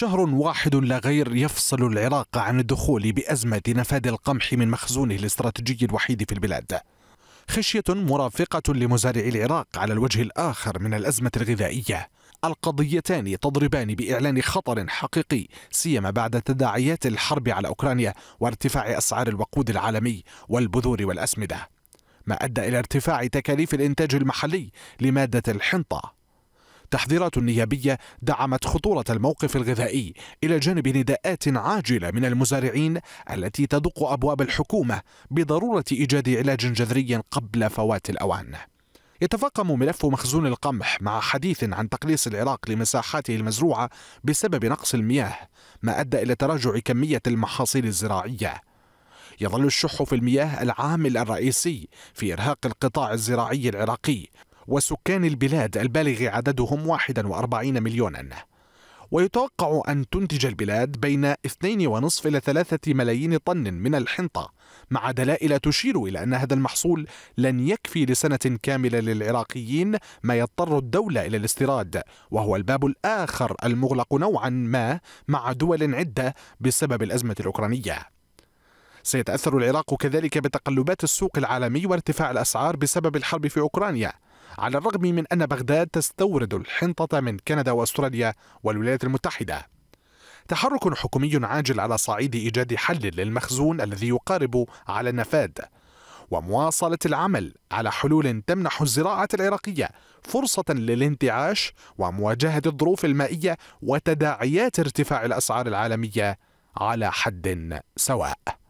شهر واحد لا غير يفصل العراق عن الدخول بأزمة نفاد القمح من مخزونه الاستراتيجي الوحيد في البلاد خشية مرافقة لمزارعي العراق على الوجه الآخر من الأزمة الغذائية القضيتان تضربان بإعلان خطر حقيقي سيما بعد تداعيات الحرب على أوكرانيا وارتفاع أسعار الوقود العالمي والبذور والأسمدة ما أدى إلى ارتفاع تكاليف الإنتاج المحلي لمادة الحنطة تحذيرات نيابية دعمت خطورة الموقف الغذائي إلى جانب نداءات عاجلة من المزارعين التي تدق أبواب الحكومة بضرورة إيجاد علاج جذري قبل فوات الأوان يتفاقم ملف مخزون القمح مع حديث عن تقليص العراق لمساحاته المزروعة بسبب نقص المياه ما أدى إلى تراجع كمية المحاصيل الزراعية يظل الشح في المياه العامل الرئيسي في إرهاق القطاع الزراعي العراقي وسكان البلاد البالغ عددهم 41 مليونا ويتوقع أن تنتج البلاد بين 2.5 إلى 3 ملايين طن من الحنطة مع دلائل تشير إلى أن هذا المحصول لن يكفي لسنة كاملة للعراقيين ما يضطر الدولة إلى الاستيراد وهو الباب الآخر المغلق نوعا ما مع دول عدة بسبب الأزمة الأوكرانية سيتأثر العراق كذلك بتقلبات السوق العالمي وارتفاع الأسعار بسبب الحرب في أوكرانيا على الرغم من أن بغداد تستورد الحنطة من كندا وأستراليا والولايات المتحدة تحرك حكومي عاجل على صعيد إيجاد حل للمخزون الذي يقارب على النفاد ومواصلة العمل على حلول تمنح الزراعة العراقية فرصة للانتعاش ومواجهة الظروف المائية وتداعيات ارتفاع الأسعار العالمية على حد سواء